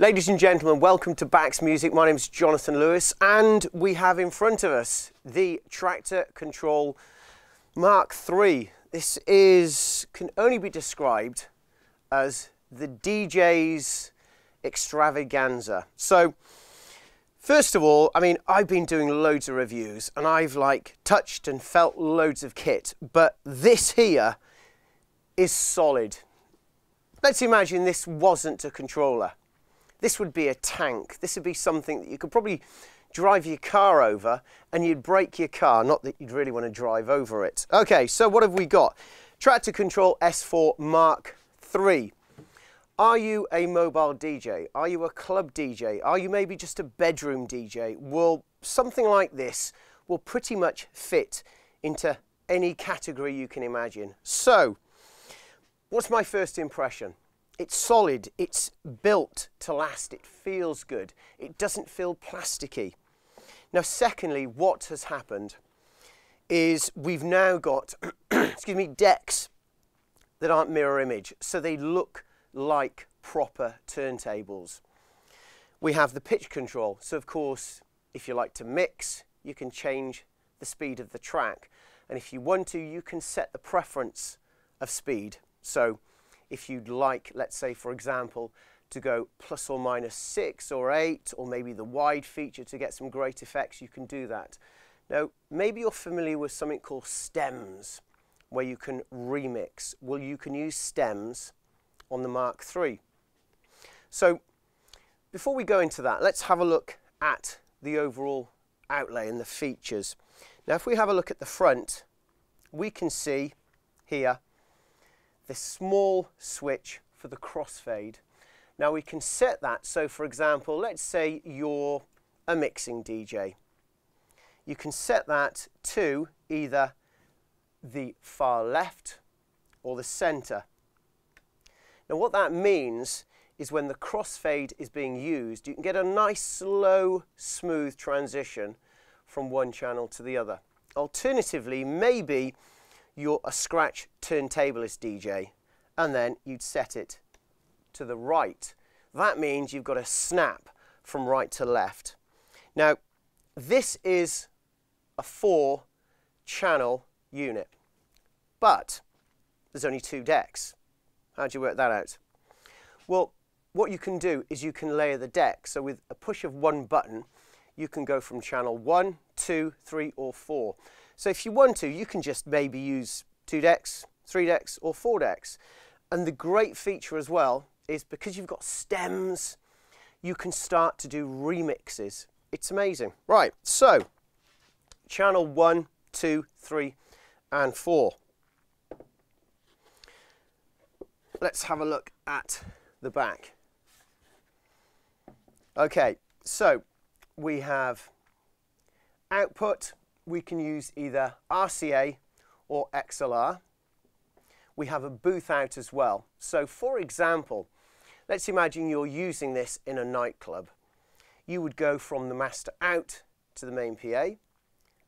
Ladies and gentlemen, welcome to Bax Music. My name is Jonathan Lewis, and we have in front of us the Tractor Control Mark III. This is can only be described as the DJ's extravaganza. So, first of all, I mean, I've been doing loads of reviews, and I've like touched and felt loads of kit, but this here is solid. Let's imagine this wasn't a controller. This would be a tank. This would be something that you could probably drive your car over and you'd break your car, not that you'd really want to drive over it. Okay, so what have we got? Tractor Control S4 Mark III. Are you a mobile DJ? Are you a club DJ? Are you maybe just a bedroom DJ? Well, something like this will pretty much fit into any category you can imagine. So, what's my first impression? It's solid, it's built to last, it feels good, it doesn't feel plasticky. Now secondly, what has happened is we've now got, excuse me, decks that aren't mirror image, so they look like proper turntables. We have the pitch control, so of course, if you like to mix, you can change the speed of the track. And if you want to, you can set the preference of speed. So if you'd like, let's say for example, to go plus or minus six or eight, or maybe the wide feature to get some great effects, you can do that. Now, maybe you're familiar with something called stems, where you can remix. Well, you can use stems on the Mark III. So before we go into that, let's have a look at the overall outlay and the features. Now, if we have a look at the front, we can see here this small switch for the crossfade. Now we can set that, so for example, let's say you're a mixing DJ. You can set that to either the far left or the center. Now what that means is when the crossfade is being used, you can get a nice, slow, smooth transition from one channel to the other. Alternatively, maybe you're a scratch turntablist DJ and then you'd set it to the right. That means you've got a snap from right to left. Now this is a four channel unit but there's only two decks. How do you work that out? Well what you can do is you can layer the deck so with a push of one button you can go from channel one, two, three or four. So if you want to, you can just maybe use two decks, three decks, or four decks. And the great feature as well is because you've got stems, you can start to do remixes. It's amazing. Right, so channel one, two, three, and four. Let's have a look at the back. Okay, so we have output, we can use either RCA or XLR. We have a booth out as well. So for example, let's imagine you're using this in a nightclub. You would go from the master out to the main PA.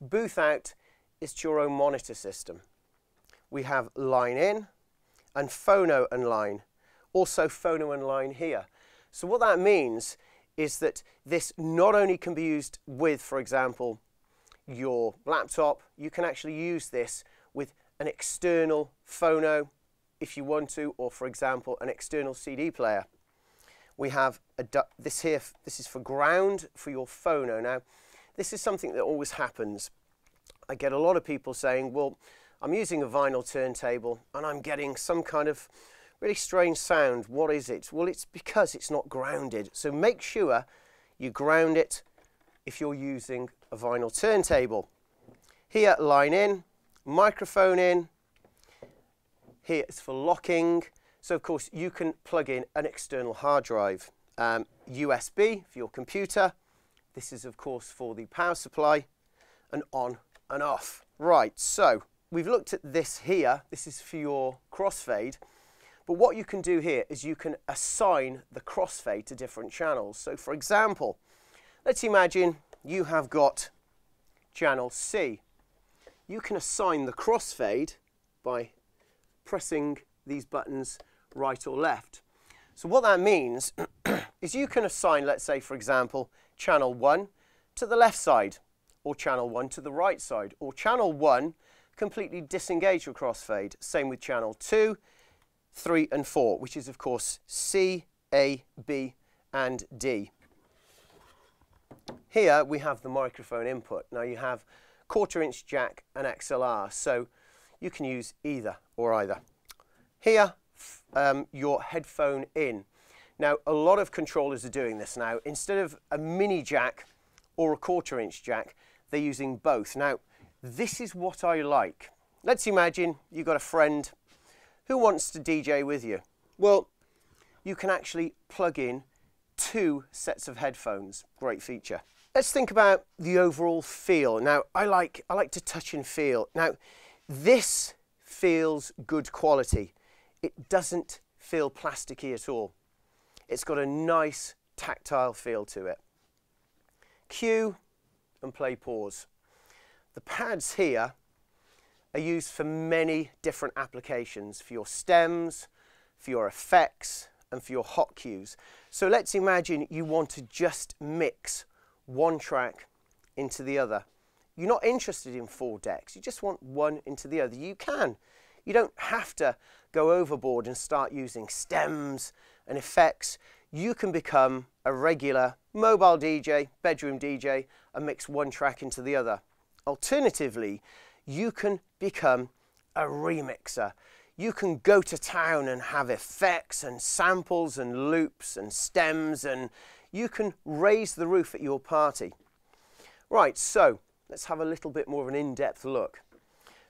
Booth out is to your own monitor system. We have line in and phono and line. Also phono and line here. So what that means is that this not only can be used with, for example, your laptop, you can actually use this with an external phono if you want to, or for example, an external CD player. We have a this here, this is for ground for your phono. Now, this is something that always happens. I get a lot of people saying, well, I'm using a vinyl turntable and I'm getting some kind of really strange sound. What is it? Well, it's because it's not grounded. So make sure you ground it if you're using a vinyl turntable. Here, line in, microphone in. Here, it's for locking. So, of course, you can plug in an external hard drive. Um, USB for your computer. This is, of course, for the power supply. And on and off. Right, so we've looked at this here. This is for your crossfade. But what you can do here is you can assign the crossfade to different channels. So for example, let's imagine you have got channel C. You can assign the crossfade by pressing these buttons right or left. So what that means is you can assign, let's say, for example, channel 1 to the left side, or channel 1 to the right side, or channel 1 completely disengage your crossfade. Same with channel 2, 3 and 4, which is, of course, C, A, B and D. Here we have the microphone input. Now you have quarter inch jack and XLR, so you can use either or either. Here, um, your headphone in. Now, a lot of controllers are doing this now. Instead of a mini jack or a quarter inch jack, they're using both. Now, this is what I like. Let's imagine you've got a friend who wants to DJ with you. Well, you can actually plug in two sets of headphones. Great feature. Let's think about the overall feel. Now, I like, I like to touch and feel. Now, this feels good quality. It doesn't feel plasticky at all. It's got a nice tactile feel to it. Cue and play pause. The pads here are used for many different applications, for your stems, for your effects, and for your hot cues. So let's imagine you want to just mix one track into the other. You're not interested in four decks, you just want one into the other. You can. You don't have to go overboard and start using stems and effects. You can become a regular mobile DJ, bedroom DJ, and mix one track into the other. Alternatively, you can become a remixer you can go to town and have effects and samples and loops and stems and you can raise the roof at your party. Right, so let's have a little bit more of an in-depth look.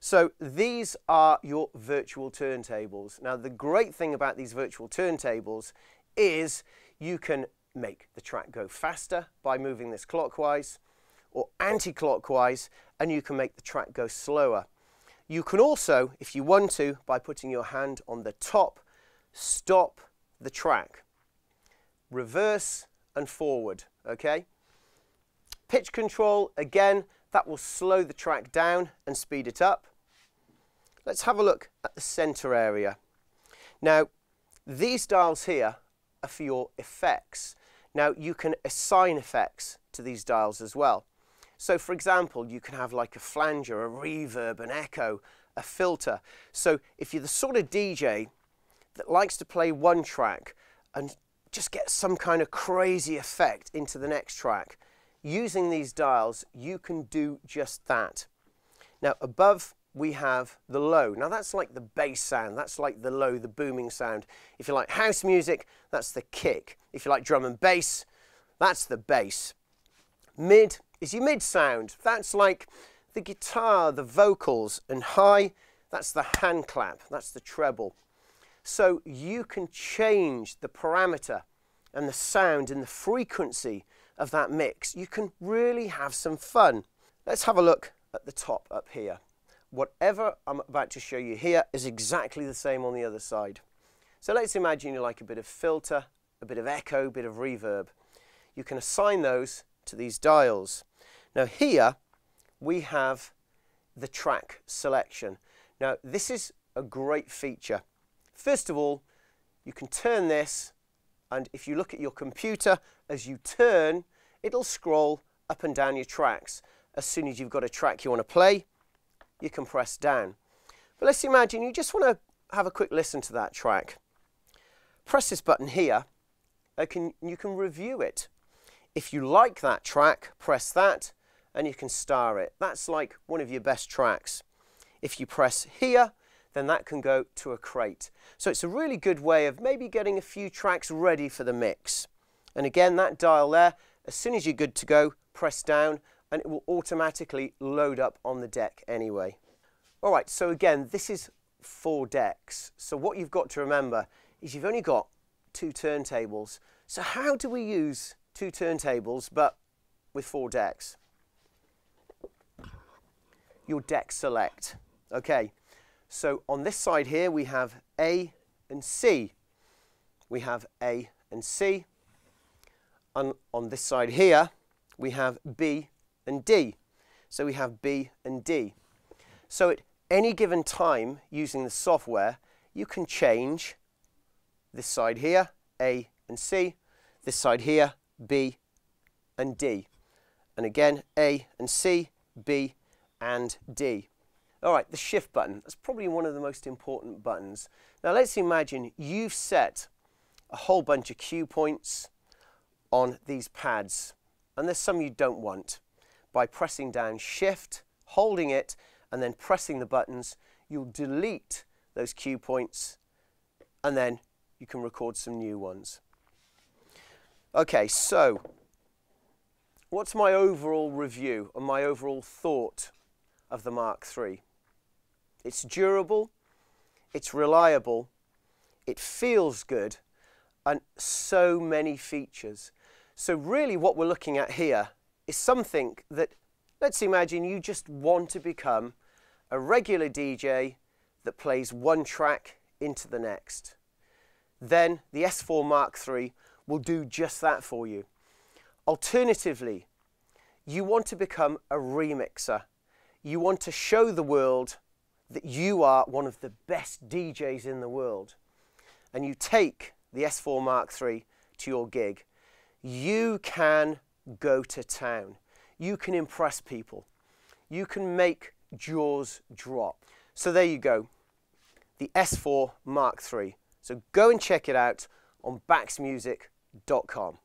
So these are your virtual turntables. Now the great thing about these virtual turntables is you can make the track go faster by moving this clockwise or anti-clockwise and you can make the track go slower you can also, if you want to, by putting your hand on the top, stop the track. Reverse and forward, okay? Pitch control, again, that will slow the track down and speed it up. Let's have a look at the center area. Now, these dials here are for your effects. Now, you can assign effects to these dials as well. So for example, you can have like a flanger, a reverb, an echo, a filter. So if you're the sort of DJ that likes to play one track and just get some kind of crazy effect into the next track, using these dials, you can do just that. Now above we have the low. Now that's like the bass sound, that's like the low, the booming sound. If you like house music, that's the kick. If you like drum and bass, that's the bass. Mid is your mid sound. That's like the guitar, the vocals, and high, that's the hand clap, that's the treble. So you can change the parameter and the sound and the frequency of that mix. You can really have some fun. Let's have a look at the top up here. Whatever I'm about to show you here is exactly the same on the other side. So let's imagine you like a bit of filter, a bit of echo, a bit of reverb. You can assign those to these dials. Now here we have the track selection. Now this is a great feature. First of all, you can turn this and if you look at your computer, as you turn, it'll scroll up and down your tracks. As soon as you've got a track you want to play, you can press down. But let's imagine you just want to have a quick listen to that track. Press this button here, can, you can review it. If you like that track, press that, and you can star it. That's like one of your best tracks. If you press here, then that can go to a crate. So it's a really good way of maybe getting a few tracks ready for the mix. And again, that dial there, as soon as you're good to go, press down and it will automatically load up on the deck anyway. All right, so again, this is four decks. So what you've got to remember is you've only got two turntables. So how do we use two turntables, but with four decks? your deck select. Okay, so on this side here we have A and C. We have A and C. And on this side here we have B and D. So we have B and D. So at any given time using the software, you can change this side here, A and C, this side here, B and D. And again, A and C, B and D. All right, the shift button. That's probably one of the most important buttons. Now let's imagine you've set a whole bunch of cue points on these pads, and there's some you don't want. By pressing down shift, holding it, and then pressing the buttons, you'll delete those cue points, and then you can record some new ones. Okay, so what's my overall review and my overall thought of the Mark III. It's durable, it's reliable, it feels good, and so many features. So really what we're looking at here is something that, let's imagine you just want to become a regular DJ that plays one track into the next. Then the S4 Mark III will do just that for you. Alternatively, you want to become a remixer you want to show the world that you are one of the best DJs in the world. And you take the S4 Mark III to your gig. You can go to town. You can impress people. You can make jaws drop. So there you go, the S4 Mark III. So go and check it out on baxmusic.com.